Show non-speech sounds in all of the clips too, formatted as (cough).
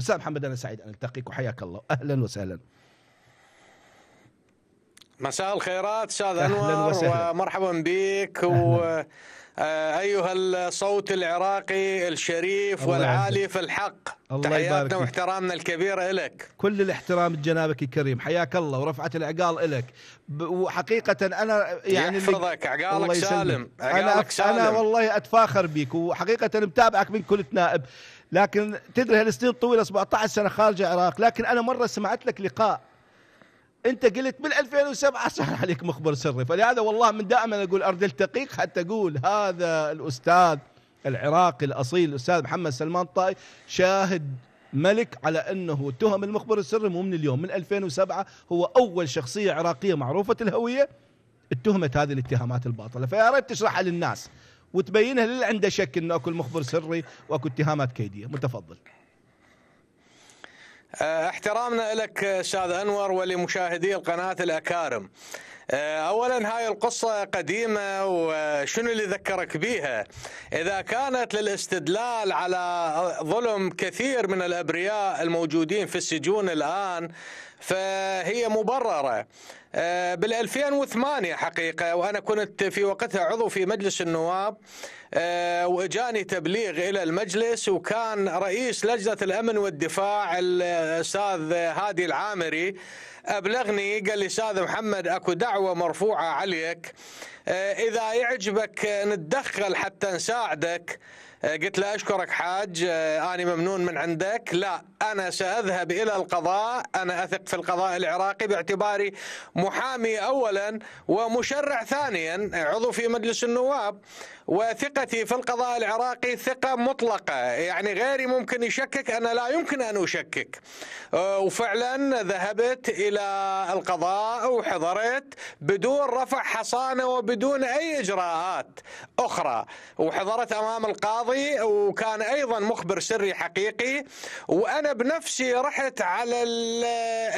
أستاذ محمد أنا سعيد أن ألتقيك وحياك الله أهلا وسهلا مساء الخيرات استاذ انور ومرحبا بك و آه، ايها الصوت العراقي الشريف والعالي في الحق الله تحياتنا واحترامنا الكبير لك كل الاحترام لجنابك الكريم حياك الله ورفعة العقال لك وحقيقة أنا يعني يحفظك عقالك سالم عقالك سالم أنا والله أتفاخر بك وحقيقة متابعك من كل نائب لكن تدري هالسنين الطويله 17 سنه خارج العراق لكن انا مره سمعت لك لقاء انت قلت من 2007 صار (laughs) عليك مخبر سري فلهذا والله من دائما اقول ارد التقيق حتى اقول هذا الاستاذ العراقي الاصيل الاستاذ محمد سلمان الطائي شاهد ملك على انه تهم المخبر السري مو من اليوم من 2007 هو اول شخصيه عراقيه معروفه الهويه اتهمت هذه الاتهامات الباطله فيا ريت تشرحها للناس وتبينها للي عنده شك انه اكو مخبر سري واكو اتهامات كيديه متفضل أه، احترامنا لك استاذ انور ولمشاهدي القناه الاكارم آه، اولا هاي القصه قديمه وشنو اللي ذكرك بيها؟ اذا كانت للاستدلال على ظلم كثير من الابرياء الموجودين في السجون الان فهي مبرره. آه، بال 2008 حقيقه وانا كنت في وقتها عضو في مجلس النواب آه، واجاني تبليغ الى المجلس وكان رئيس لجنه الامن والدفاع الاستاذ هادي العامري ابلغني قال لي استاذ محمد اكو دعوه مرفوعه عليك آه، اذا يعجبك آه، نتدخل حتى نساعدك آه، قلت له اشكرك حاج انا ممنون من عندك لا انا ساذهب الى القضاء انا اثق في القضاء العراقي باعتباري محامي اولا ومشرع ثانيا عضو في مجلس النواب وثقتي في القضاء العراقي ثقة مطلقة يعني غيري ممكن يشكك أنا لا يمكن أن أشكك أه، وفعلا ذهبت إلى القضاء وحضرت بدون رفع حصانة وبدون أي إجراءات أخرى وحضرت أمام القاضي وكان أيضا مخبر سري حقيقي وأنا بنفسي رحت على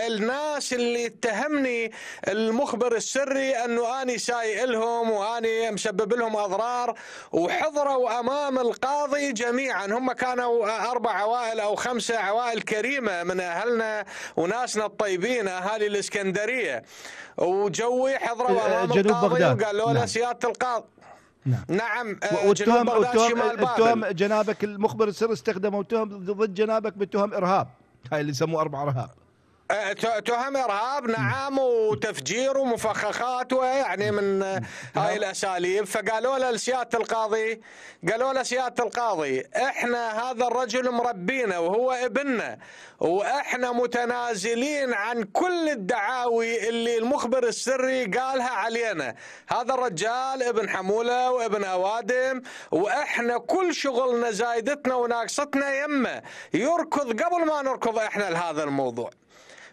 الناس اللي اتهمني المخبر السري أنه أني سايق لهم وأني مسبب لهم أضرار وحضروا امام القاضي جميعا هم كانوا اربع عوائل او خمسه عوائل كريمه من اهلنا وناسنا الطيبين اهالي الاسكندريه وجوي حضروا آه، امام جنوب القاضي بغداد. وقالوا له نعم. سياده القاضي نعم, نعم آه، والتهم والتهم التهم جنابك المخبر السر استخدمه وتهم ضد جنابك بتهم ارهاب هاي اللي يسموه اربع ارهاب تهم ارهاب نعم وتفجير ومفخخات ويعني من هاي نعم. الاساليب فقالوا له لسياده القاضي قالوا له سياده القاضي احنا هذا الرجل مربينا وهو ابننا واحنا متنازلين عن كل الدعاوي اللي المخبر السري قالها علينا هذا الرجال ابن حموله وابن اوادم واحنا كل شغلنا زايدتنا وناقصتنا يمه يركض قبل ما نركض احنا لهذا الموضوع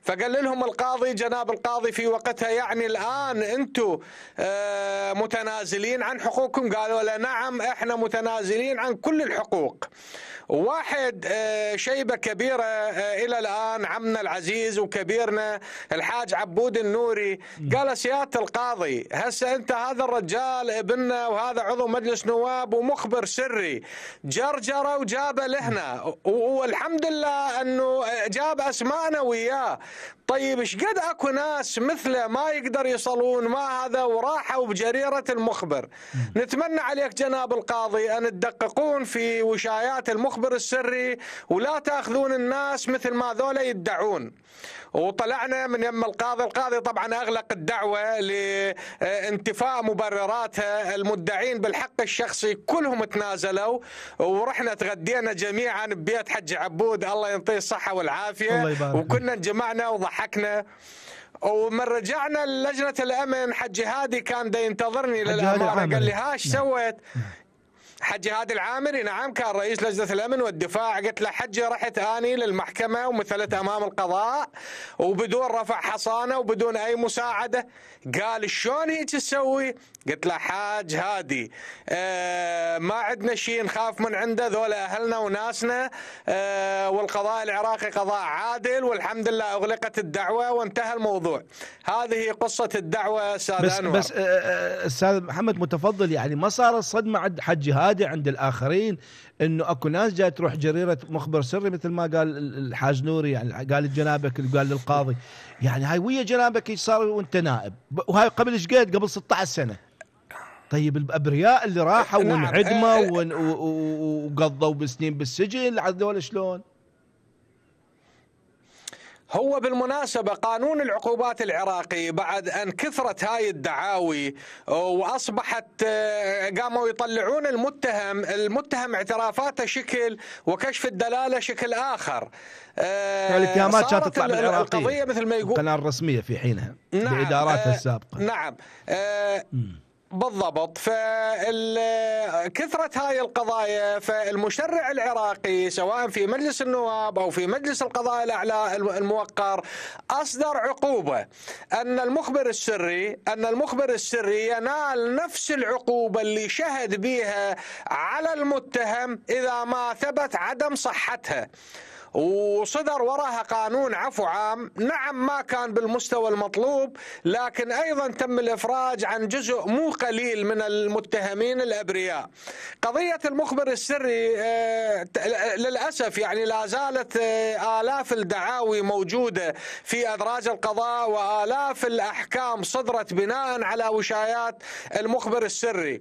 فقال لهم القاضي جناب القاضي في وقتها يعني الآن أنتم آه، متنازلين عن حقوقكم قالوا له نعم إحنا متنازلين عن كل الحقوق واحد آه، شيبة كبيرة آه، إلى الآن عمنا العزيز وكبيرنا الحاج عبود النوري قال سيادة القاضي هسه أنت هذا الرجال ابننا وهذا عضو مجلس نواب ومخبر سري جرجرة وجابه لهنا والحمد لله أنه آه، جاب أسماءنا وياه طيب ايش قد اكو ناس مثله ما يقدر يصلون ما هذا وراحوا بجريره المخبر نتمنى عليك جناب القاضي ان تدققون في وشايات المخبر المخبر السري ولا تاخذون الناس مثل ما ذولا يدعون وطلعنا من يم القاضي القاضي طبعا أغلق الدعوة لانتفاء مبرراتها المدعين بالحق الشخصي كلهم تنازلوا ورحنا تغدينا جميعا ببيت حج عبود الله ينطيه الصحة والعافية الله وكنا جمعنا وضحكنا ومن رجعنا لجنة الأمن حج هادي كان دا ينتظرني للامانه قال لي هاش نعم. سويت نعم. حج هادي العامري نعم كان رئيس لجنه الامن والدفاع قلت له حجي رحت اني للمحكمه ومثلت امام القضاء وبدون رفع حصانه وبدون اي مساعده قال شلون هيك تسوي؟ قلت له حاج هادي آه، ما عندنا شيء نخاف من عنده ذولا اهلنا وناسنا آه، والقضاء العراقي قضاء عادل والحمد لله اغلقت الدعوه وانتهى الموضوع هذه قصه الدعوه استاذ بس انور بس آه، استاذ محمد متفضل يعني ما صارت صدمه عند حج هادي عند الاخرين انه اكو ناس جاي تروح جريره مخبر سري مثل ما قال الحاج نوري يعني قال الجنابك اللي قال للقاضي يعني هاي ويا جنابك صار وانت نائب وهاي قبل ايش قبل 16 سنه طيب الابرياء اللي راحوا نعم. وانعدموا آه، آه. وقضوا بسنين بالسجن هذول شلون؟ هو بالمناسبة قانون العقوبات العراقي بعد أن كثرت هاي الدعاوي آه، وأصبحت قاموا يطلعون المتهم المتهم اعترافاته شكل وكشف الدلالة شكل آخر الاتهامات كانت تطلع بالعراقية القضية مثل ما يقول القناة الرسمية في حينها نعم بإداراتها السابقة نعم م. بالضبط فكثرة هاي القضايا فالمشرع العراقي سواء في مجلس النواب أو في مجلس القضاء الأعلى الموقر أصدر عقوبة أن المخبر السري أن المخبر السري ينال نفس العقوبة اللي شهد بها على المتهم إذا ما ثبت عدم صحتها وصدر وراها قانون عفو عام نعم ما كان بالمستوى المطلوب لكن أيضا تم الإفراج عن جزء مو قليل من المتهمين الأبرياء قضية المخبر السري آه، للأسف يعني لا زالت آه، آلاف الدعاوي موجودة في أدراج القضاء وآلاف الأحكام صدرت بناء على وشايات المخبر السري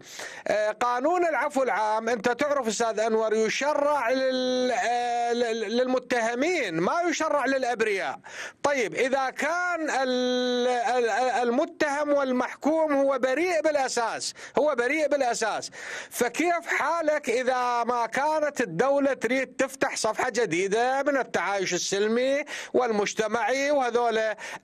آه، قانون العفو العام أنت تعرف أستاذ أنور يشرع للمتهمين المتهمين ما يشرع للأبرياء طيب إذا كان المتهم والمحكوم هو بريء بالأساس هو بريء بالأساس فكيف حالك إذا ما كانت الدولة تريد تفتح صفحة جديدة من التعايش السلمي والمجتمعي وهذول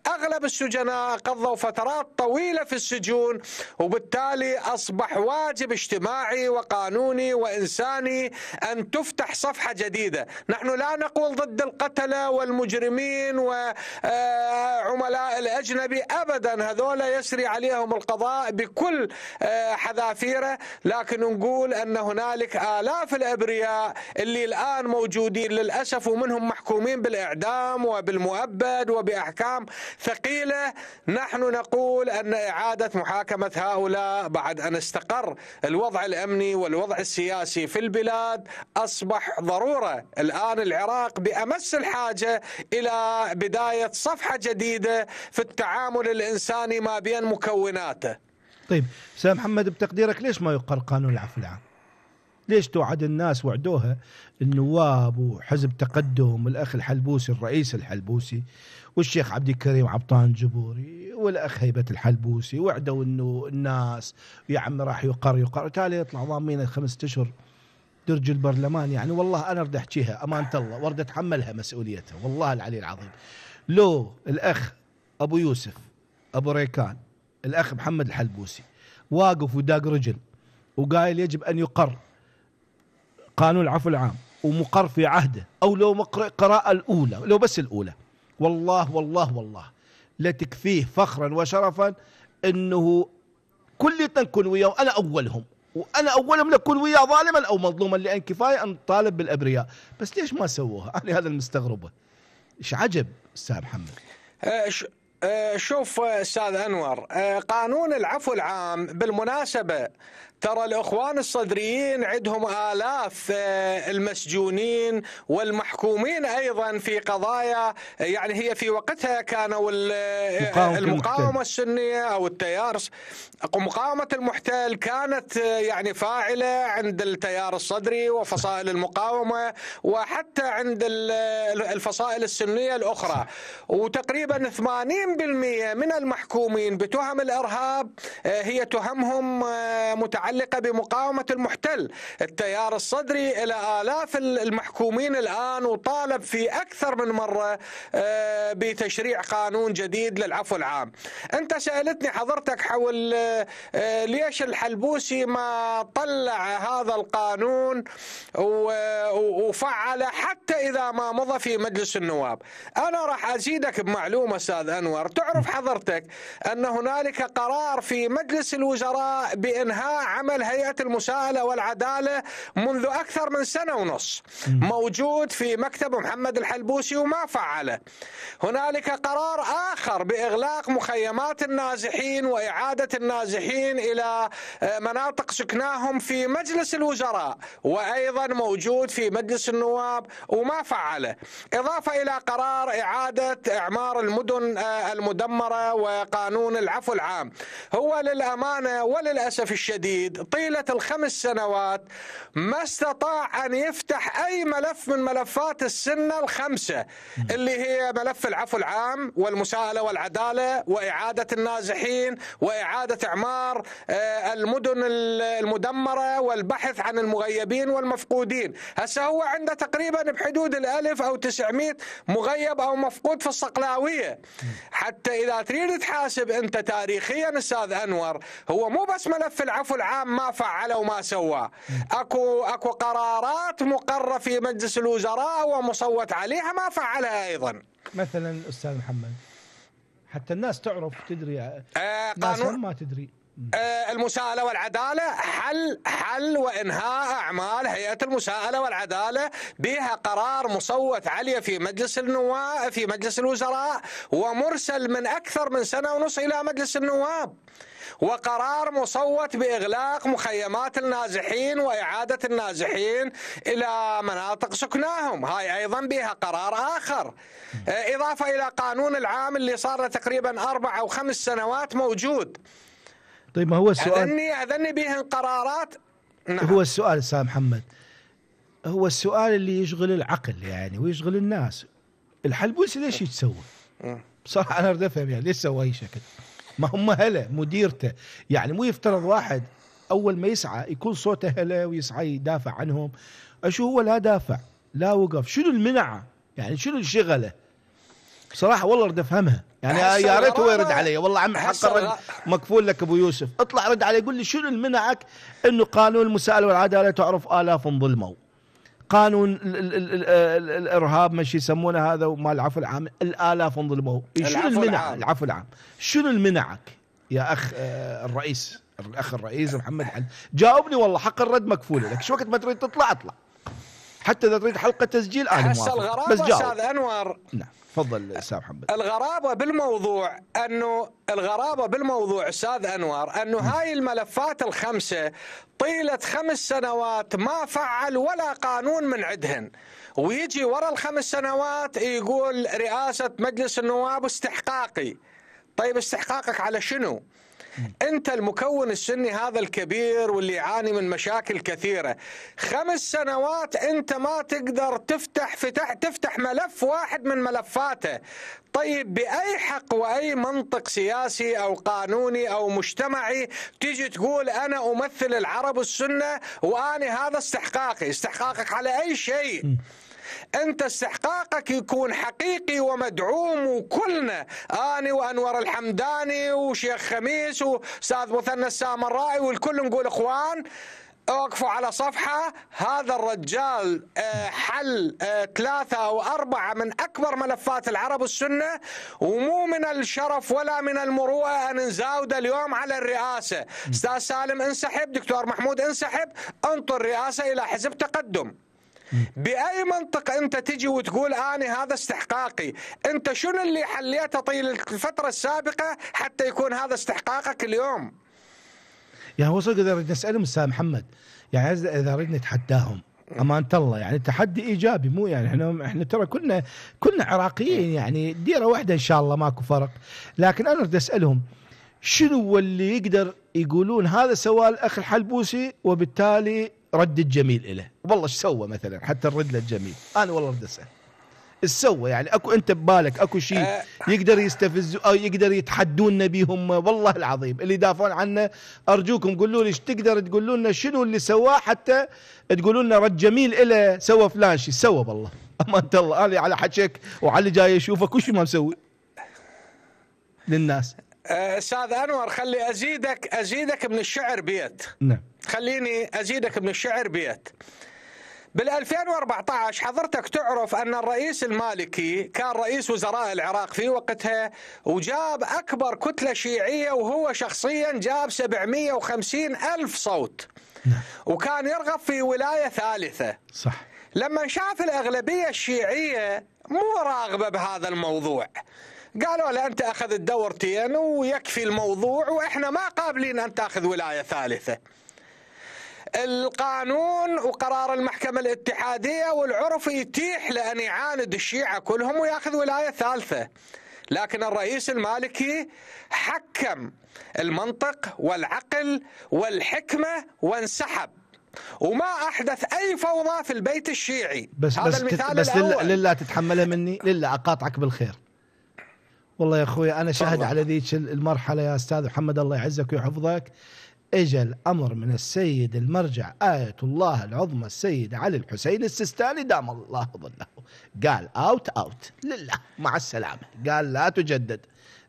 أغلب السجناء قضوا فترات طويلة في السجون وبالتالي أصبح واجب اجتماعي وقانوني وإنساني أن تفتح صفحة جديدة نحن لا نقول تقول ضد القتلة والمجرمين وعملاء آه، الأجنبي أبدا هذولا يسري عليهم القضاء بكل آه، حذافيره لكن نقول أن هنالك آلاف الأبرياء اللي الآن موجودين للأسف ومنهم محكومين بالإعدام وبالمؤبد وبأحكام ثقيلة نحن نقول أن إعادة محاكمة هؤلاء بعد أن استقر الوضع الأمني والوضع السياسي في البلاد أصبح ضرورة الآن العراق يتطرق بامس الحاجه الى بدايه صفحه جديده في التعامل الانساني ما بين مكوناته. طيب سيد محمد بتقديرك ليش ما يقر قانون العفو العام؟ ليش توعد الناس وعدوها النواب وحزب تقدم والاخ الحلبوسي الرئيس الحلبوسي والشيخ عبد الكريم عبطان جبوري والاخ هيبه الحلبوسي وعدوا انه الناس يا عم راح يقر يقر تالي يطلع ضامين الخمس اشهر درج البرلمان يعني والله أنا أرد أحكيها أمانة الله وأرد أتحملها مسؤوليتها والله العلي العظيم لو الأخ أبو يوسف أبو ريكان الأخ محمد الحلبوسي واقف وداق رجل وقايل يجب أن يقر قانون العفو العام ومقر في عهده أو لو مقرأ قراءة الأولى لو بس الأولى والله والله والله لتكفيه فخرا وشرفا أنه كل تنكون وياه وأنا أولهم وانا اولهم اكون وياه ظالما او مظلوما لان كفايه ان طالب بالابرياء بس ليش ما سووها انا هذا المستغربه ايش عجب استاذ محمد أش... أه، أه، شوف استاذ انور أه، قانون العفو العام بالمناسبه ترى الاخوان الصدريين عندهم الاف آه، المسجونين والمحكومين ايضا في قضايا يعني هي في وقتها كانوا المقاومه السنيه او التيار مقاومه المحتل كانت آه، يعني فاعله عند التيار الصدري وفصائل المقاومه وحتى عند الفصائل السنيه الاخرى وتقريبا 80% من المحكومين بتهم الارهاب آه، هي تهمهم متعلقه المتعلقة بمقاومة المحتل التيار الصدري إلى آلاف المحكومين الآن وطالب في أكثر من مرة آه، بتشريع قانون جديد للعفو العام أنت سألتني حضرتك حول آه، آه، ليش الحلبوسي ما طلع هذا القانون وفعله حتى إذا ما مضى في مجلس النواب أنا راح أزيدك بمعلومة أستاذ أنور تعرف حضرتك أن هنالك قرار في مجلس الوزراء بإنهاء تعمل هيئة المساءلة والعدالة منذ أكثر من سنة ونص موجود في مكتب محمد الحلبوسي وما فعله هنالك قرار آخر بإغلاق مخيمات النازحين وإعادة النازحين إلى آه، مناطق سكناهم في مجلس الوزراء وأيضا موجود في مجلس النواب وما فعله إضافة إلى قرار إعادة إعمار المدن آه، المدمرة وقانون العفو العام هو للأمانة وللأسف الشديد الجديد طيلة الخمس سنوات ما استطاع أن يفتح أي ملف من ملفات السنة الخمسة اللي هي ملف العفو العام والمساءلة والعدالة وإعادة النازحين وإعادة إعمار آه، المدن المدمرة والبحث عن المغيبين والمفقودين هسه هو عنده تقريبا بحدود الألف أو 900 مغيب أو مفقود في الصقلاوية حتى إذا تريد تحاسب أنت تاريخيا أستاذ أنور هو مو بس ملف العفو العام عام ما فعل وما سوى اكو اكو قرارات مقرة في مجلس الوزراء ومصوت عليها ما فعلها ايضا مثلا استاذ محمد حتى الناس تعرف تدري آه قانون ما تدري آه، المساءلة والعدالة حل حل وإنهاء أعمال هيئة المساءلة والعدالة بها قرار مصوت عليه في مجلس النواب في مجلس الوزراء ومرسل من أكثر من سنة ونص إلى مجلس النواب وقرار مصوت باغلاق مخيمات النازحين واعاده النازحين الى مناطق سكناهم، هاي ايضا بها قرار اخر. آه، اضافه الى قانون العام اللي صار له تقريبا اربع او خمس سنوات موجود. طيب ما هو السؤال اذني اذني بهن قرارات نعم. هو السؤال استاذ محمد هو السؤال اللي يشغل العقل يعني ويشغل الناس الحلبوسي ليش يتسوى؟ بصراحه انا اريد افهم يعني ليش سوى اي شكل؟ ما هم هلا مديرته يعني مو يفترض واحد اول ما يسعى يكون صوته هلا ويسعى يدافع عنهم اشو هو لا دافع لا وقف شنو المنع يعني شنو الشغله صراحه والله رد افهمها يعني يا ريت هو يرد علي والله عم حق مكفول لك ابو يوسف اطلع رد علي قول لي شنو المنعك انه قانون المساءله والعداله تعرف الاف ظلموا قانون الارهاب ما يسمونه هذا وما العفو العام الالاف انظلموا شنو المنع العفو العام شنو المنعك يا اخ آه، الرئيس الاخ الرئيس محمد حل جاوبني والله حق الرد مكفول لك شو وقت ما تريد تطلع اطلع حتى اذا تريد حلقه تسجيل انا هسه الغرابه بس استاذ انور نعم تفضل استاذ محمد الغرابه بالموضوع انه الغرابه بالموضوع استاذ انور انه نعم. هاي الملفات الخمسه طيله خمس سنوات ما فعل ولا قانون من عندهن ويجي ورا الخمس سنوات يقول رئاسه مجلس النواب استحقاقي طيب استحقاقك على شنو؟ انت المكون السني هذا الكبير واللي يعاني من مشاكل كثيره خمس سنوات انت ما تقدر تفتح فتح تفتح ملف واحد من ملفاته طيب باي حق واي منطق سياسي او قانوني او مجتمعي تيجي تقول انا امثل العرب السنه واني هذا استحقاقي استحقاقك على اي شيء أنت استحقاقك يكون حقيقي ومدعوم وكلنا أنا وأنور الحمداني وشيخ خميس وأستاذ مثنى السامرائي والكل نقول إخوان اوقفوا على صفحة هذا الرجال آه، حل آه، ثلاثة أو أربعة من أكبر ملفات العرب السنة ومو من الشرف ولا من المروءة أن نزاود اليوم على الرئاسة أستاذ سالم انسحب دكتور محمود انسحب انطر الرئاسة إلى حزب تقدم باي منطق انت تجي وتقول انا هذا استحقاقي انت شنو اللي حليته طيل الفتره السابقه حتى يكون هذا استحقاقك اليوم يعني هو صدق اذا نسالهم استاذ محمد يعني اذا ردنا نتحداهم أمانة الله يعني تحدي إيجابي مو يعني احنا احنا ترى كنا كنا عراقيين يعني ديرة واحدة إن شاء الله ماكو فرق لكن أنا أريد أسألهم شنو اللي يقدر يقولون هذا سوال الأخ الحلبوسي وبالتالي رد الجميل له والله ايش سوى مثلا حتى الرد له الجميل أنا والله ارد أسأل ايش سوى يعني اكو انت ببالك اكو شيء آه. يقدر يستفز او يقدر يتحدون بيهم والله العظيم اللي يدافعون عنه ارجوكم قولوا لي ايش تقدر تقولوا لنا شنو اللي سواه حتى تقولوا لنا رد جميل له سوى فلان شيء سوى بالله امانه الله انا على حكيك وعلى جاي اشوفك وش ما مسوي للناس آه، استاذ انور خلي ازيدك ازيدك من الشعر بيت نعم خليني ازيدك من الشعر بيت بال 2014 حضرتك تعرف ان الرئيس المالكي كان رئيس وزراء العراق في وقتها وجاب اكبر كتله شيعيه وهو شخصيا جاب 750 الف صوت نعم. وكان يرغب في ولايه ثالثه صح لما شاف الاغلبيه الشيعيه مو راغبه بهذا الموضوع قالوا له أنت أخذت دورتين ويكفي الموضوع وإحنا ما قابلين أن تأخذ ولاية ثالثة القانون وقرار المحكمة الاتحادية والعرف يتيح لأن يعاند الشيعة كلهم ويأخذ ولاية ثالثة لكن الرئيس المالكي حكم المنطق والعقل والحكمة وانسحب وما احدث اي فوضى في البيت الشيعي بس هذا بس المثال بس لله تتحملها مني لله اقاطعك بالخير والله يا اخوي انا شاهد على ذيك المرحله يا استاذ محمد الله يعزك ويحفظك اجى الامر من السيد المرجع آية الله العظمى السيد علي الحسين السيستاني دام الله ظله قال اوت اوت لله مع السلامه قال لا تجدد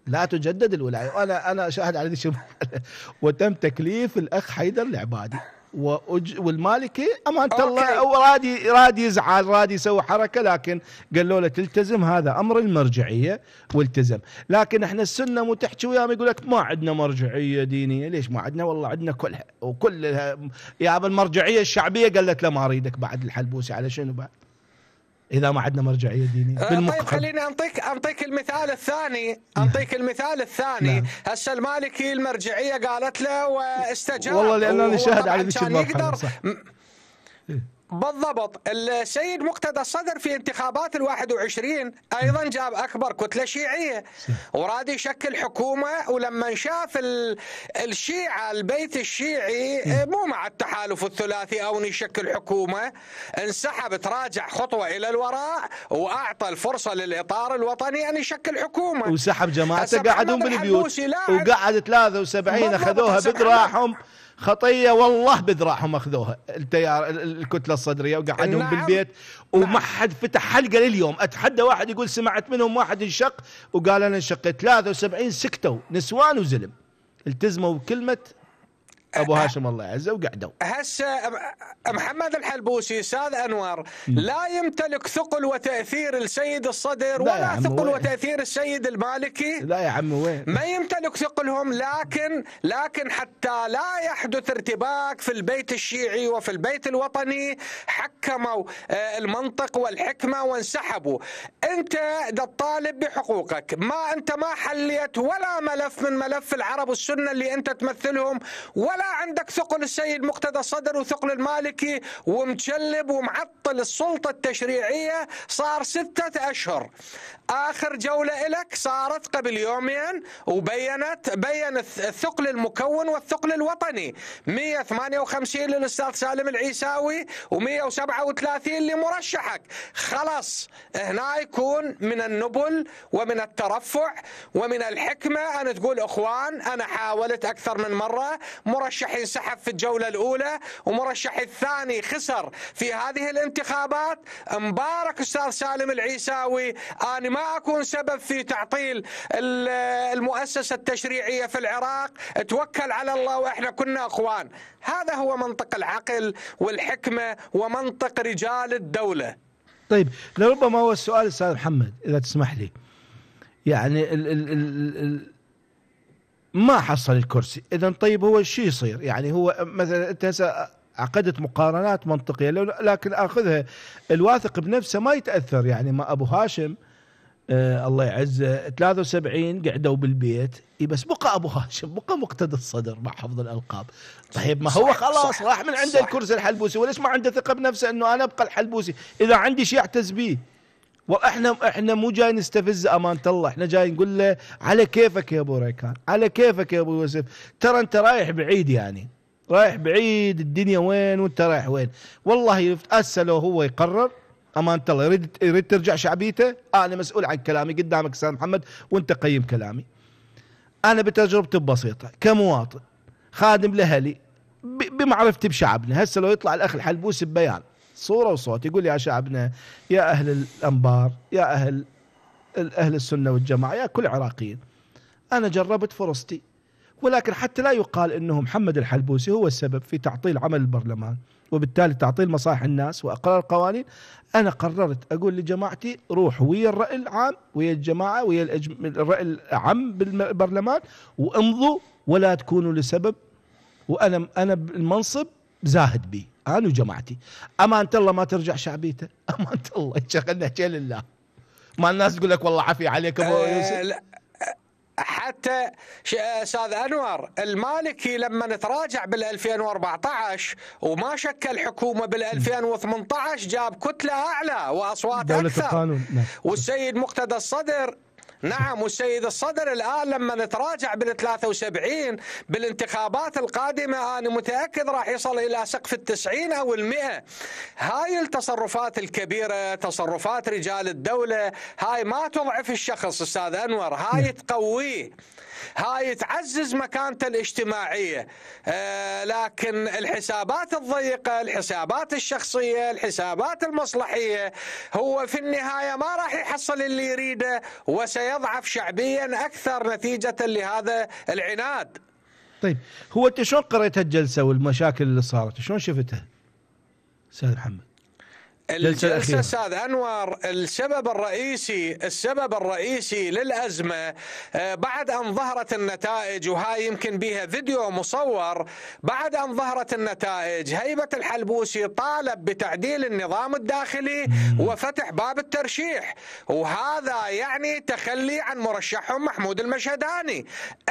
لا تجدد الولايه وانا انا شاهد على ذي (laughs) وتم تكليف الاخ حيدر العبادي وأج... والمالكي امانه الله الله ورادي رادي يزعل رادي يسوي حركه لكن قالوا له تلتزم هذا امر المرجعيه والتزم لكن احنا السنه مو تحكي وياهم يقول لك ما عندنا مرجعيه دينيه ليش ما عندنا والله عندنا كلها وكلها يا المرجعيه الشعبيه قالت له ما اريدك بعد الحلبوسي على شنو بعد اذا ما عندنا مرجعيه دينيه آه، بالمقعد. طيب خليني انطيك اعطيك المثال الثاني انطيك المثال الثاني إيه. نعم. هسه المالكي المرجعيه قالت له واستجاب آه، والله لان انا شاهد على ذيك المرحله إيه. بالضبط السيد مقتدى الصدر في انتخابات الواحد وعشرين أيضا جاب أكبر كتلة شيعية وراد يشكل حكومة ولما شاف الشيعة البيت الشيعي آه، مو مع التحالف الثلاثي أو يشكل حكومة انسحب تراجع خطوة إلى الوراء وأعطى الفرصة للإطار الوطني أن يشكل حكومة وسحب جماعته قعدهم بالبيوت وقعد 73 أخذوها بدراحهم خطيه والله بذراعهم اخذوها التيار الكتله الصدريه وقعدهم نعم. بالبيت نعم. وما حد فتح حلقه لليوم اتحدى واحد يقول سمعت منهم واحد انشق وقال انا انشقت 73 سكتوا نسوان وزلم التزموا بكلمه ابو هاشم الله يعزه وقعدوا هسه محمد الحلبوسي استاذ انور لا يمتلك ثقل وتاثير السيد الصدر ولا ثقل وتاثير السيد المالكي لا يا عم وين ما يمتلك ثقلهم لكن لكن حتى لا يحدث ارتباك في البيت الشيعي وفي البيت الوطني حكموا آه، المنطق والحكمه وانسحبوا انت تطالب بحقوقك ما انت ما حليت ولا ملف من ملف العرب والسنه اللي انت تمثلهم ولا عندك ثقل السيد مقتدى الصدر وثقل المالكي ومجلب ومعطل السلطة التشريعية صار ستة أشهر آخر جولة لك صارت قبل يومين وبينت بين الثقل المكون والثقل الوطني 158 للأستاذ سالم العيساوي و137 لمرشحك خلاص هنا يكون من النبل ومن الترفع ومن الحكمة أن تقول أخوان أنا حاولت أكثر من مرة مرشح مرشح انسحب في الجولة الأولى ومرشح الثاني خسر في هذه الانتخابات مبارك أستاذ سالم العيساوي أنا ما أكون سبب في تعطيل المؤسسة التشريعية في العراق توكل على الله وإحنا كنا أخوان هذا هو منطق العقل والحكمة ومنطق رجال الدولة طيب لربما هو السؤال أستاذ محمد إذا تسمح لي يعني ال ال ال ال ما حصل الكرسي اذا طيب هو شو يصير يعني هو مثلا انت هسه عقدت مقارنات منطقيه لكن اخذها الواثق بنفسه ما يتاثر يعني ما ابو هاشم آه الله يعزه 73 قعدوا بالبيت إيه بس بقى ابو هاشم بقى مقتدى الصدر مع حفظ الالقاب طيب ما هو خلاص راح من عنده الكرسي الحلبوسي وليش ما عنده ثقه بنفسه انه انا ابقى الحلبوسي اذا عندي شيء اعتز به واحنا احنا مو جاي نستفز امانه الله احنا جاي نقول له على كيفك يا ابو ريكان على كيفك يا ابو يوسف ترى انت رايح بعيد يعني رايح بعيد الدنيا وين وانت رايح وين والله هسه لو هو يقرر امانه الله يريد يريد ترجع شعبيته آه، انا مسؤول عن كلامي قدامك استاذ محمد وانت قيم كلامي انا بتجربتي البسيطه كمواطن خادم لاهلي بمعرفتي بشعبنا هسه لو يطلع الاخ الحلبوس ببيان صورة وصوت يقول يا شعبنا يا أهل الأنبار يا أهل أهل السنة والجماعة يا كل عراقيين أنا جربت فرصتي ولكن حتى لا يقال أنه محمد الحلبوسي هو السبب في تعطيل عمل البرلمان وبالتالي تعطيل مصالح الناس وأقرار القوانين أنا قررت أقول لجماعتي روحوا ويا الرأي العام ويا الجماعة ويا الرأي العام بالبرلمان وامضوا ولا تكونوا لسبب وأنا أنا المنصب زاهد بيه انا وجماعتي امانه الله ما ترجع شعبيته (laughs) امانه الله شغلنا شيء لله ما الناس تقول لك والله عافيه عليك ابو أه يوسف لا حتى استاذ انور المالكي لما تراجع بال 2014 وما شكل حكومه بال 2018 جاب كتله اعلى واصوات دولة اكثر القانون. نعم. والسيد مقتدى الصدر نعم والسيد الصدر الآن لما نتراجع بال 73 بالانتخابات القادمة أنا متأكد راح يصل إلى سقف التسعين أو المئة هاي التصرفات الكبيرة تصرفات رجال الدولة هاي ما تضعف الشخص أستاذ أنور هاي نعم. تقويه هاي تعزز مكانته الاجتماعية آه، لكن الحسابات الضيقة الحسابات الشخصية الحسابات المصلحية هو في النهاية ما راح يحصل اللي يريده وسيضعف شعبيا أكثر نتيجة لهذا العناد طيب هو أنت شلون قريت هالجلسة والمشاكل اللي صارت شلون شفتها سيد محمد الجلسة أستاذ أنور السبب الرئيسي السبب الرئيسي للأزمة آه، بعد أن ظهرت النتائج وهاي يمكن بها فيديو مصور بعد أن ظهرت النتائج هيبة الحلبوسي طالب بتعديل النظام الداخلي وفتح باب الترشيح وهذا يعني تخلي عن مرشحهم محمود المشهداني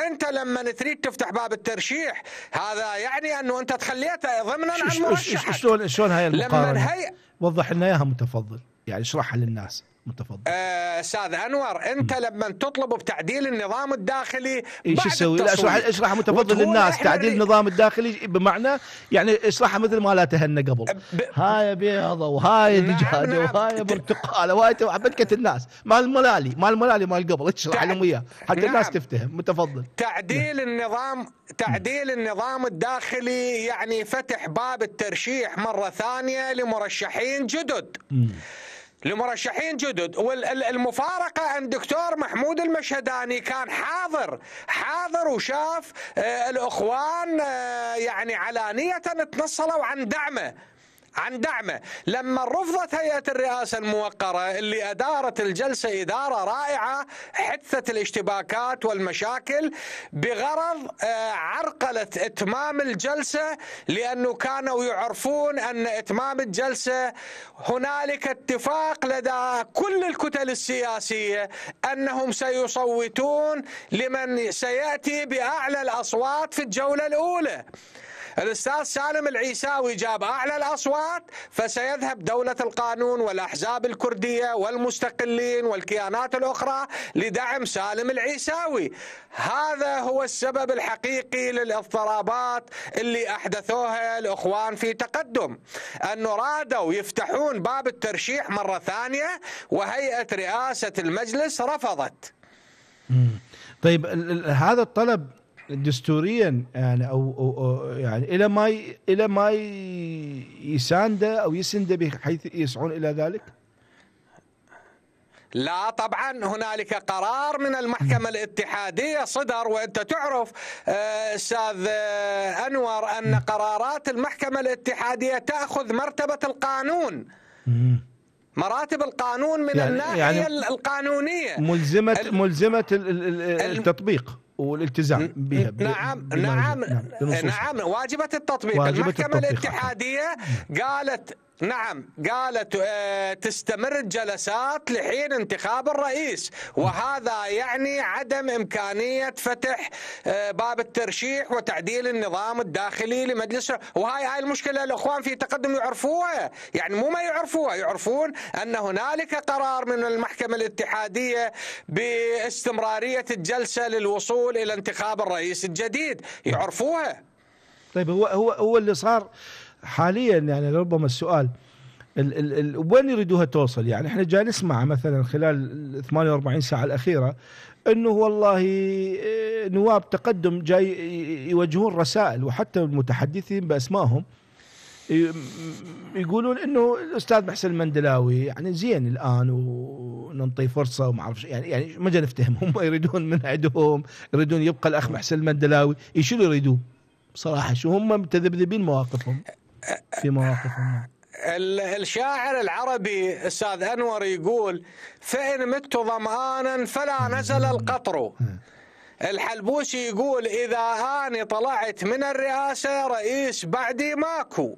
أنت لما تريد تفتح باب الترشيح هذا يعني أنه أنت تخليته ضمنا عن مرشحك شلون شلون هاي المقارنة لما هي وضح لنا اياها متفضل يعني اشرحها للناس متفضل آه، استاذ آه انور انت م. لما تطلب بتعديل النظام الداخلي ايش تسوي؟ لا اشرح اشرح متفضل للناس تعديل النظام الداخلي بمعنى يعني اشرحها مثل ما لا تهنى قبل ب... هاي بيضه وهاي دجاجه نعم،, نعم وهاي نعم. برتقاله وهاي بكت الناس مال الملالي مال الملالي مال قبل اشرح لهم اياه حتى نعم. الناس تفتهم متفضل تعديل نعم. النظام تعديل النظام الداخلي يعني فتح باب الترشيح مره ثانيه لمرشحين جدد م. لمرشحين جدد والمفارقة أن دكتور محمود المشهداني كان حاضر حاضر وشاف آه، الأخوان آه، يعني علانية تنصلوا عن دعمه عن دعمه لما رفضت هيئة الرئاسة الموقرة اللي أدارت الجلسة إدارة رائعة حثت الاشتباكات والمشاكل بغرض آه، عرقلة إتمام الجلسة لأنه كانوا يعرفون أن إتمام الجلسة هنالك اتفاق لدى كل الكتل السياسية أنهم سيصوتون لمن سيأتي بأعلى الأصوات في الجولة الأولى الأستاذ سالم العيساوي جاب أعلى الأصوات فسيذهب دولة القانون والأحزاب الكردية والمستقلين والكيانات الأخرى لدعم سالم العيساوي هذا هو السبب الحقيقي للاضطرابات اللي أحدثوها الأخوان في تقدم أنه رادوا يفتحون باب الترشيح مرة ثانية وهيئة رئاسة المجلس رفضت طيب هذا الطلب دستوريا يعني أو, أو, أو يعني إلى ما ي... إلى ما يسانده أو يسنده بحيث يسعون إلى ذلك؟ لا طبعا هنالك قرار من المحكمة الاتحادية صدر وانت تعرف آه، استاذ آه، انور ان قرارات المحكمة الاتحادية تاخذ مرتبة القانون مراتب القانون من يعني الناحية يعني القانونية ملزمة ملزمة التطبيق والالتزام بها نعم،, نعم نعم نعم واجبة التطبيق واجبة المحكمة التطبيق الاتحادية نعم. قالت نعم قالت آه، تستمر الجلسات لحين انتخاب الرئيس وهذا يعني عدم إمكانية فتح آه، باب الترشيح وتعديل النظام الداخلي لمجلس وهاي هاي المشكلة الأخوان في تقدم يعرفوها يعني مو ما يعرفوها يعرفون أن هنالك قرار من المحكمة الاتحادية باستمرارية الجلسة للوصول إلى انتخاب الرئيس الجديد يعرفوها طيب هو هو هو اللي صار حاليا يعني ربما السؤال ال ال ال وين يريدوها توصل يعني احنا جاي نسمع مثلا خلال 48 ساعه الاخيره انه والله آه، نواب تقدم جاي يوجهون رسائل وحتى المتحدثين باسمائهم يقولون انه الاستاذ محسن المندلاوي يعني زين الان وننطيه فرصه وما اعرف يعني يعني ما جا نفتهم هم يريدون من عندهم يريدون يبقى الاخ محسن المندلاوي شنو يريدون؟ بصراحه شو هم متذبذبين مواقفهم في مواقف الشاعر العربي استاذ انور يقول فان مت ظمآنا فلا نزل القطر الحلبوسي يقول اذا اني طلعت من الرئاسه رئيس بعدي ماكو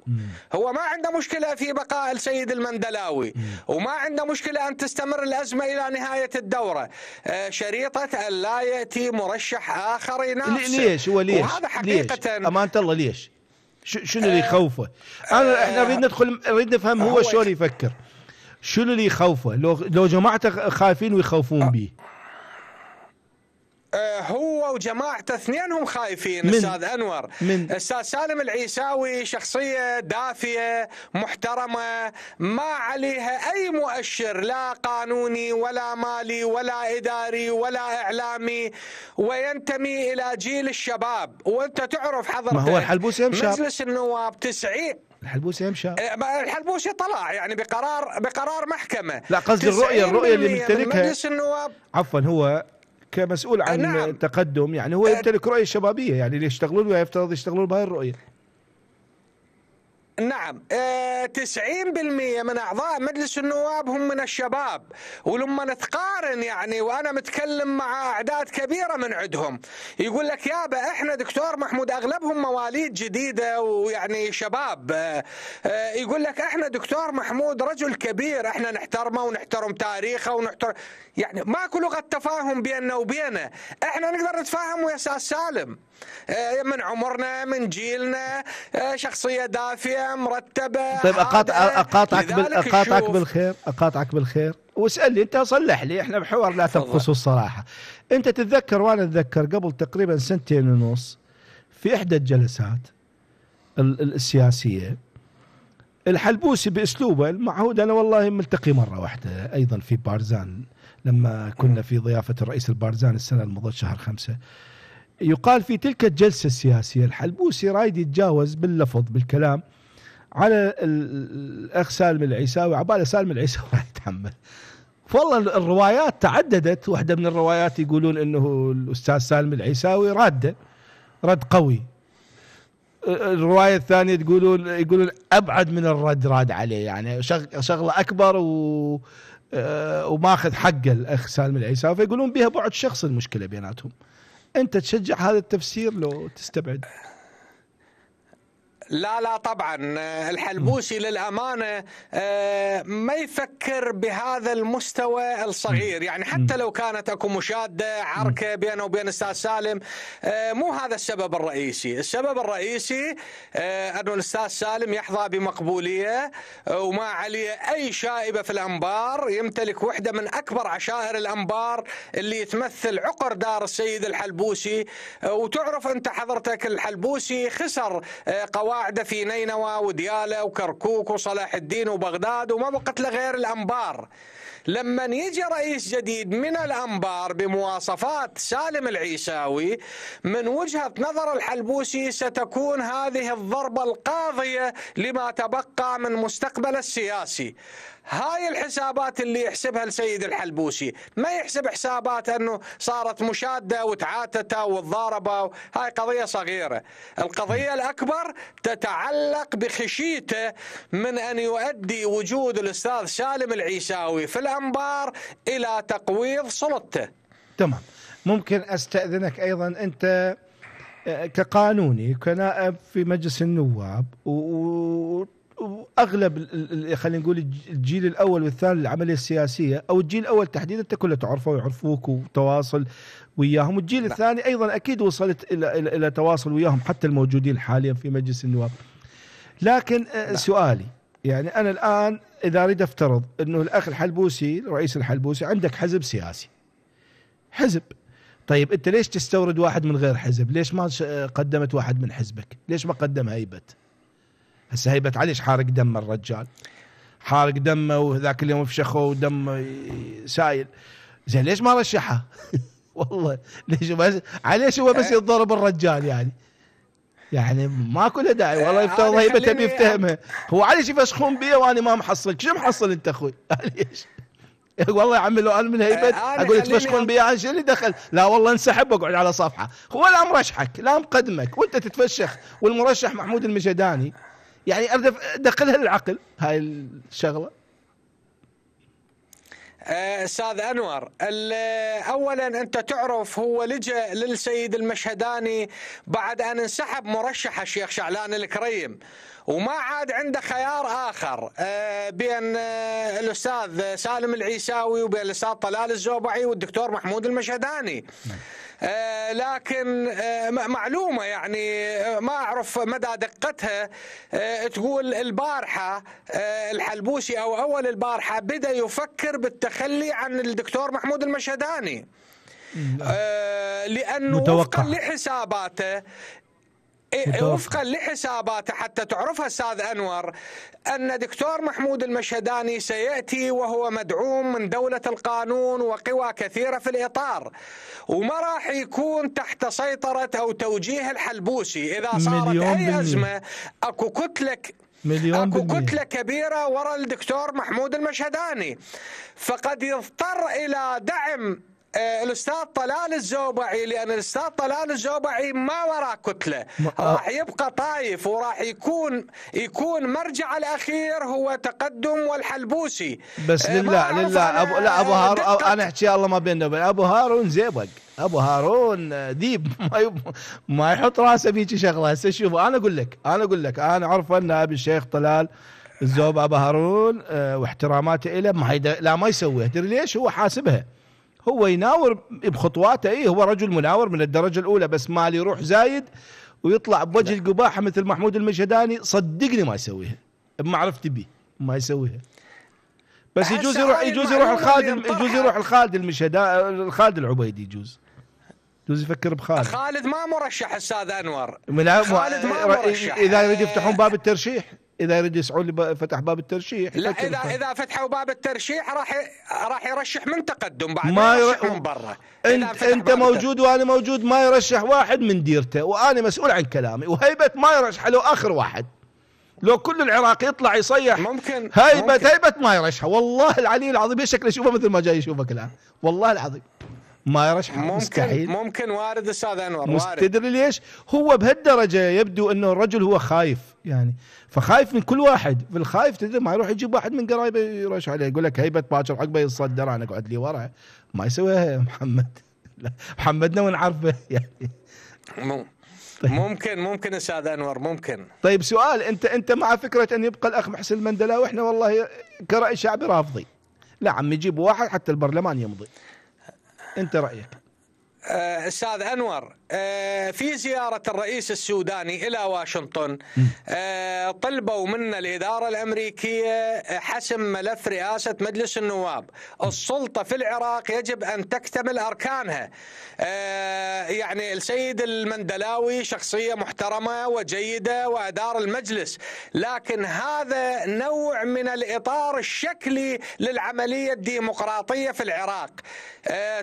هو ما عنده مشكله في بقاء السيد المندلاوي وما عنده مشكله ان تستمر الازمه الى نهايه الدوره آه، شريطه ان لا ياتي مرشح اخر ينافسه ليش هو ليش وهذا حقيقه ليش؟ امانه الله ليش؟ شنو اللي يخوفه؟ انا احنا نريد ندخل نريد نفهم هو شلون يفكر شنو اللي يخوفه؟ لو لو جماعته خايفين ويخوفون به آه، هو وجماعته اثنينهم خايفين من استاذ انور من استاذ سالم العيساوي شخصيه دافيه محترمه ما عليها اي مؤشر لا قانوني ولا مالي ولا اداري ولا اعلامي وينتمي الى جيل الشباب وانت تعرف حضرتك ما هو الحلبوس يمشى مجلس النواب 90 الحلبوسي يمشى آه، الحلبوسي طلع يعني بقرار بقرار محكمه لا قصدي الرؤيه الرؤيه اللي يمتلكها مجلس النواب عفوا هو كمسؤول عن نعم. التقدم يعني هو أه. يمتلك رؤيه شبابيه يعني اللي يشتغلون ويفترض يشتغلون بهاي الرؤيه نعم 90% آه، من أعضاء مجلس النواب هم من الشباب ولما نتقارن يعني وأنا متكلم مع أعداد كبيرة من عندهم يقول لك يابا إحنا دكتور محمود أغلبهم مواليد جديدة ويعني شباب آه، آه، يقول لك إحنا دكتور محمود رجل كبير إحنا نحترمه ونحترم تاريخه ونحترم يعني ماكو لغة تفاهم بيننا وبينه إحنا نقدر نتفاهم ويا سالم إيه، من عمرنا من جيلنا إيه، شخصيه دافئه مرتبه طيب اقاطع اقاطعك اقاطعك بالخير اقاطعك بالخير واسالني انت صلح لي احنا بحوار لا تنقصوا الصراحه انت تتذكر وانا اتذكر قبل تقريبا سنتين ونص في احدى الجلسات السياسيه الحلبوسي باسلوبه المعهود انا والله ملتقي مره واحده ايضا في بارزان لما كنا في ضيافه الرئيس البارزان السنه الماضيه شهر خمسه يقال في تلك الجلسة السياسية الحلبوسي رايد يتجاوز باللفظ بالكلام على الأخ سالم العيساوي عباله سالم العيساوي (laughs) راح يتحمل والله الروايات تعددت واحدة من الروايات يقولون أنه الأستاذ سالم العيساوي رادة رد قوي الرواية الثانية تقولون يقولون أبعد من الرد راد عليه يعني شغلة أكبر و آه، وماخذ حقه الاخ سالم العيساوي فيقولون بها بعد شخص المشكله بيناتهم. انت تشجع هذا التفسير لو تستبعد لا لا طبعا الحلبوسي للامانه آه، ما يفكر بهذا المستوى الصغير يعني حتى لو كانت اكو مشاده عركه بينه وبين الاستاذ سالم آه، مو هذا السبب الرئيسي، السبب الرئيسي آه، انه الاستاذ سالم يحظى بمقبوليه وما عليه اي شائبه في الانبار يمتلك وحده من اكبر عشائر الانبار اللي تمثل عقر دار السيد الحلبوسي وتعرف انت حضرتك الحلبوسي خسر قوائم قاعده في نينوى ودياله وكركوك وصلاح الدين وبغداد وما بقت له غير الانبار لما يجي رئيس جديد من الانبار بمواصفات سالم العيساوي من وجهه نظر الحلبوسي ستكون هذه الضربه القاضيه لما تبقى من مستقبل السياسي هاي الحسابات اللي يحسبها السيد الحلبوسي ما يحسب حسابات أنه صارت مشادة وتعاتتة والضاربة هاي قضية صغيرة القضية الأكبر تتعلق بخشيته من أن يؤدي وجود الأستاذ سالم العيساوي في الأنبار إلى تقويض سلطته تمام ممكن أستأذنك أيضا أنت آه، كقانوني كنائب في مجلس النواب و واغلب خلينا نقول الجيل الاول والثاني العمليه السياسيه او الجيل الاول تحديدا انت كله تعرفه ويعرفوك وتواصل وياهم والجيل نعم. الثاني ايضا اكيد وصلت الى الى, إلى تواصل وياهم حتى الموجودين حاليا في مجلس النواب لكن لا. آه، نعم. سؤالي يعني انا الان اذا اريد افترض انه الاخ الحلبوسي رئيس الحلبوسي عندك حزب سياسي حزب طيب انت ليش تستورد واحد من غير حزب ليش ما آه، قدمت واحد من حزبك ليش ما قدم هيبه هسه هيبه علي حارق دم الرجال حارق دمه وذاك اليوم فشخه ودمه سايل زين ليش ما رشحه؟ (laughs) والله ليش بس عليش هو بس آه. يتضرب الرجال يعني يعني ماكو له داعي والله آه، يفترض هيبه تبي يفتهمها هو عليش يفشخون بيه وانا ما محصلك شو محصل انت اخوي؟ (laughs) عليش (laughs) والله يا عمي لو آه، انا من هيبه اقول تفشخون بي شو اللي دخل؟ لا والله انسحب واقعد على صفحه، هو لا مرشحك لا مقدمك وانت تتفشخ والمرشح محمود المشداني يعني دخلها للعقل هاي الشغله آه، استاذ انور اولا انت تعرف هو لجا للسيد المشهداني بعد ان انسحب مرشح الشيخ شعلان الكريم وما عاد عنده خيار اخر آه، بين آه، الاستاذ سالم العيساوي وبين الاستاذ طلال الزوبعي والدكتور محمود المشهداني نعم. آه، لكن آه، معلومه يعني آه، ما اعرف مدى دقتها تقول البارحه الحلبوسي او اول البارحه بدا يفكر بالتخلي عن الدكتور محمود المشهداني لانه متوقع. وفقا لحساباته إيه، وفقا لحساباته حتى تعرفها استاذ انور ان دكتور محمود المشهداني سياتي وهو مدعوم من دوله القانون وقوى كثيره في الاطار وما راح يكون تحت سيطره او توجيه الحلبوسي اذا صارت اي بالمئة. ازمه اكو كتله مليون اكو بالمئة. كتله كبيره وراء الدكتور محمود المشهداني فقد يضطر الى دعم آه، الاستاذ طلال الزوبعي لان الاستاذ طلال الزوبعي ما وراء كتله آه. راح يبقى طايف وراح يكون يكون مرجع الاخير هو تقدم والحلبوسي بس آه، لله لله أبو لا ابو هارون انا احكي الله ما بيننا ابو هارون زيبق ابو هارون ديب (laughs) ما, يب... ما يحط راسه بيجي شغله هسه شوف انا اقول لك انا اقول لك انا اعرف ان ابي الشيخ طلال الزوب ابو هارون واحتراماته له ما لا ما يسويها تدري ليش هو حاسبها هو يناور بخطواته اي هو رجل مناور من الدرجه الاولى بس مال يروح زايد ويطلع بوجه نعم. القباحه مثل محمود المشهداني صدقني ما يسويها بمعرفتي به ما يسويها بس يجوز يروح يجوز يروح الخالد يجوز يروح الخالد المشهد الخالد العبيدي يجوز يجوز يفكر بخالد خالد ما مرشح استاذ انور خالد ما مرشح اذا يريد يفتحون باب الترشيح اذا يريد يسعون لفتح باب الترشيح لا اذا فهم. اذا فتحوا باب الترشيح راح راح يرشح من تقدم بعد ما يرشح من برا انت انت موجود وانا موجود ما يرشح واحد من ديرته وانا مسؤول عن كلامي وهيبه ما يرشح لو اخر واحد لو كل العراق يطلع يصيح ممكن هيبه ممكن. هيبه ما يرشح والله العلي العظيم شكله يشوفه مثل ما جاي يشوفك الان والله العظيم ما يرشح ممكن مستحيل ممكن وارد استاذ انور تدري ليش؟ هو بهالدرجه يبدو انه الرجل هو خايف يعني فخايف من كل واحد بالخايف تدري ما يروح يجيب واحد من قرايبه يرش عليه يقول لك هيبه باكر عقبه يتصدر انا اقعد لي ورا ما يسويها يا محمد (laughs) محمدنا ونعرفه (laughs) يعني طيب. ممكن ممكن استاذ انور ممكن طيب سؤال انت انت مع فكره ان يبقى الاخ محسن المندلاوي واحنا والله كراي شعبي رافضي لا عم يجيب واحد حتى البرلمان يمضي انت رايك آه، استاذ انور آه، في زيارة الرئيس السوداني إلى واشنطن آه، طلبوا من الإدارة الأمريكية آه، حسم ملف رئاسة مجلس النواب السلطة في العراق يجب أن تكتمل أركانها يعني السيد المندلاوي شخصية محترمة وجيدة وأدار المجلس لكن هذا نوع من الإطار الشكلي للعملية الديمقراطية في العراق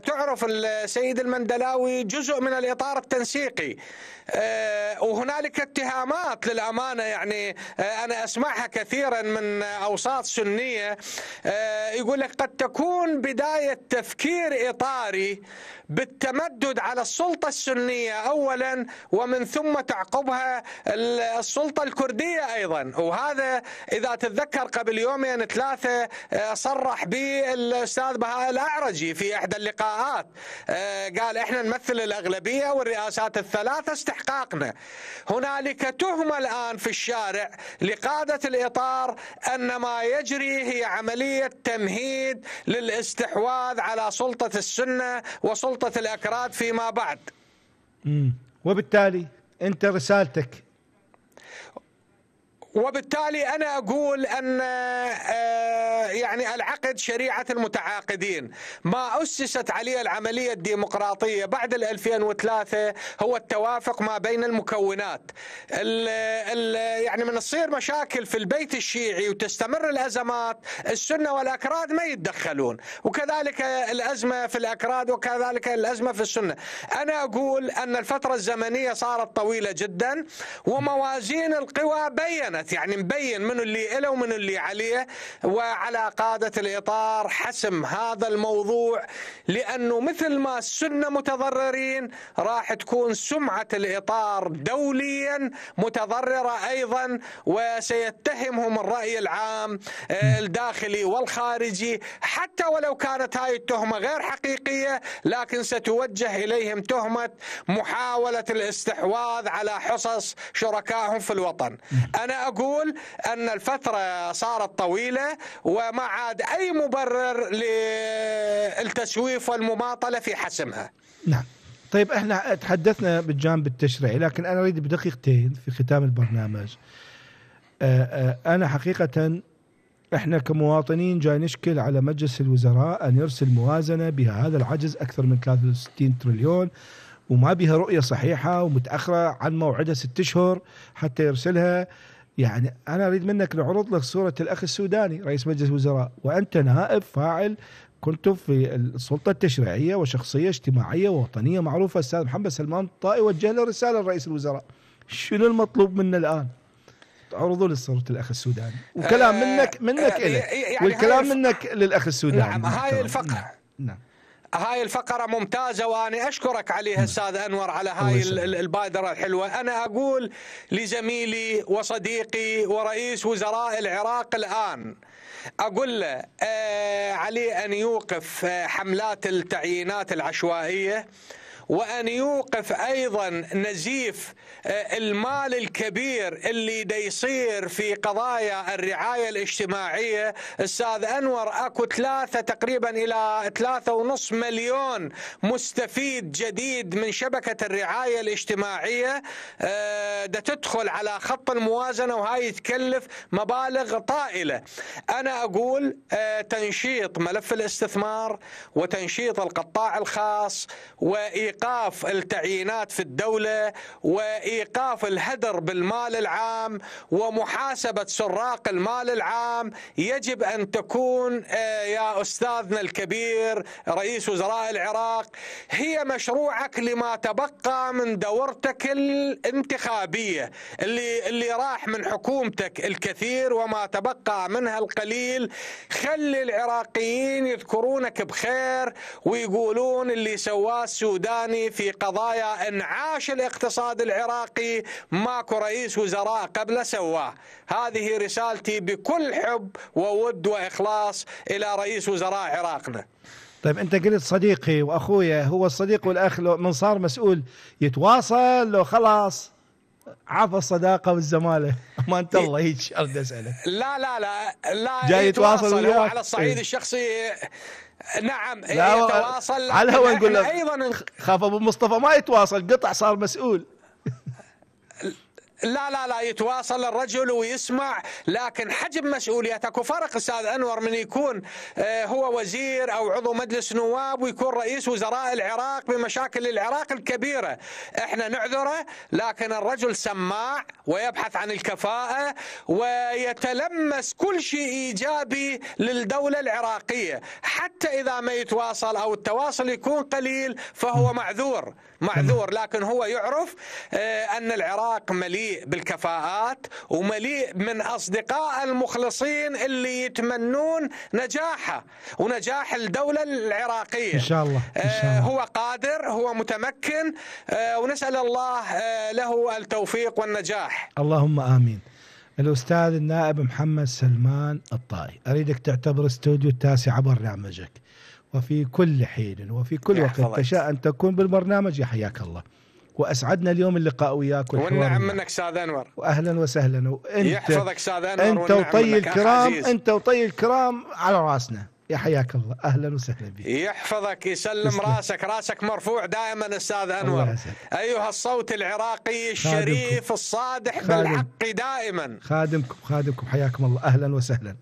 تعرف السيد المندلاوي جزء من الإطار الاطار التنسيقي آه، وهنالك اتهامات للامانه يعني آه، انا اسمعها كثيرا من اوساط سنيه آه، يقول لك قد تكون بدايه تفكير اطاري بالتمدد على السلطه السنيه اولا ومن ثم تعقبها السلطه الكرديه ايضا وهذا اذا تتذكر قبل يومين ثلاثه صرح به الاستاذ بهاء الاعرجي في احدى اللقاءات قال احنا نمثل الاغلبيه الرئاسات الثلاثة استحقاقنا هنالك تهمة الآن في الشارع لقادة الإطار أن ما يجري هي عملية تمهيد للاستحواذ على سلطة السنة وسلطة الأكراد فيما بعد وبالتالي أنت رسالتك وبالتالي انا اقول ان آه، يعني العقد شريعه المتعاقدين ما اسست عليه العمليه الديمقراطيه بعد 2003 هو التوافق ما بين المكونات الـ الـ يعني من تصير مشاكل في البيت الشيعي وتستمر الازمات السنه والاكراد ما يتدخلون وكذلك الازمه في الاكراد وكذلك الازمه في السنه انا اقول ان الفتره الزمنيه صارت طويله جدا وموازين القوى بينت البحث يعني مبين من اللي إله ومن اللي عليه وعلى قادة الإطار حسم هذا الموضوع لأنه مثل ما السنة متضررين راح تكون سمعة الإطار دوليا متضررة أيضا وسيتهمهم الرأي العام آه، الداخلي والخارجي حتى ولو كانت هاي التهمة غير حقيقية لكن ستوجه إليهم تهمة محاولة الاستحواذ على حصص شركائهم في الوطن أنا أقول أقول أن الفترة صارت طويلة وما عاد أي مبرر للتسويف والمماطلة في حسمها نعم طيب احنا تحدثنا بالجانب التشريعي لكن انا اريد بدقيقتين في ختام البرنامج آه، آه، انا حقيقه احنا كمواطنين جاي نشكل على مجلس الوزراء ان يرسل موازنه بهذا العجز اكثر من 63 تريليون وما بها رؤيه صحيحه ومتاخره عن موعدها ست اشهر حتى يرسلها يعني انا اريد منك نعرض لك صوره الاخ السوداني رئيس مجلس الوزراء وانت نائب فاعل كنت في السلطه التشريعيه وشخصيه اجتماعيه ووطنيه معروفه استاذ محمد سلمان الطائي وجه له رساله لرئيس الوزراء شنو المطلوب منا الان؟ عرضوا لي صوره الاخ السوداني وكلام منك آه، منك يعني الك يعني والكلام منك للاخ السوداني نعم هاي الفقره نعم, نعم. هاي الفقرة ممتازة وأنا أشكرك عليها أستاذ أنور على هاي البادرة الحلوة أنا أقول لزميلي وصديقي ورئيس وزراء العراق الآن أقول له آه، عليه أن يوقف آه، حملات التعيينات العشوائية وأن يوقف أيضا نزيف آه، المال الكبير اللي يصير في قضايا الرعاية الاجتماعية أستاذ أنور أكو ثلاثة تقريبا إلى ثلاثة ونص مليون مستفيد جديد من شبكة الرعاية الاجتماعية ده آه، تدخل على خط الموازنة وهاي تكلف مبالغ طائلة أنا أقول آه، تنشيط ملف الاستثمار وتنشيط القطاع الخاص وإيقاف ايقاف التعيينات في الدوله وايقاف الهدر بالمال العام ومحاسبه سراق المال العام يجب ان تكون آه، يا استاذنا الكبير رئيس وزراء العراق هي مشروعك لما تبقى من دورتك الانتخابيه اللي اللي راح من حكومتك الكثير وما تبقى منها القليل خلي العراقيين يذكرونك بخير ويقولون اللي سواه السودان الثاني في قضايا انعاش الاقتصاد العراقي ماكو رئيس وزراء قبل سواه هذه رسالتي بكل حب وود واخلاص الى رئيس وزراء عراقنا طيب انت قلت صديقي واخويا هو الصديق والاخ لو من صار مسؤول يتواصل لو خلاص عفى الصداقه والزماله امانه (laughs) الله هيك ارد اساله لا لا لا لا جاي يتواصل, يتواصل هو على الصعيد إيه. الشخصي نعم لا يتواصل على هو نقول ايضا خاف ابو مصطفى ما يتواصل قطع صار مسؤول (laughs) لا لا لا يتواصل الرجل ويسمع لكن حجم مسؤوليات اكو فرق استاذ انور من يكون آه، هو وزير او عضو مجلس نواب ويكون رئيس وزراء العراق بمشاكل العراق الكبيره احنا نعذره لكن الرجل سماع ويبحث عن الكفاءه ويتلمس كل شيء ايجابي للدوله العراقيه حتى اذا ما يتواصل او التواصل يكون قليل فهو معذور معذور لكن هو يعرف آه، ان العراق مليء بالكفاءات ومليء من أصدقاء المخلصين اللي يتمنون نجاحه ونجاح الدولة العراقية إن شاء الله, إن شاء آه، الله. هو قادر هو متمكن آه، ونسأل الله آه، له التوفيق والنجاح اللهم آمين الأستاذ النائب محمد سلمان الطائي أريدك تعتبر استوديو التاسع برنامجك وفي كل حين وفي كل وقت تشاء أن تكون بالبرنامج يا حياك الله واسعدنا اليوم اللقاء وياك والنعم منك استاذ انور واهلا وسهلا وانت يحفظك استاذ انور انت وطي الكرام انت وطي الكرام على راسنا يا حياك الله اهلا وسهلا بك يحفظك يسلم تسلم. راسك راسك مرفوع دائما استاذ انور ايها الصوت العراقي الشريف خادمكم. الصادح خادم. بالحق دائما خادمكم خادمكم حياكم الله اهلا وسهلا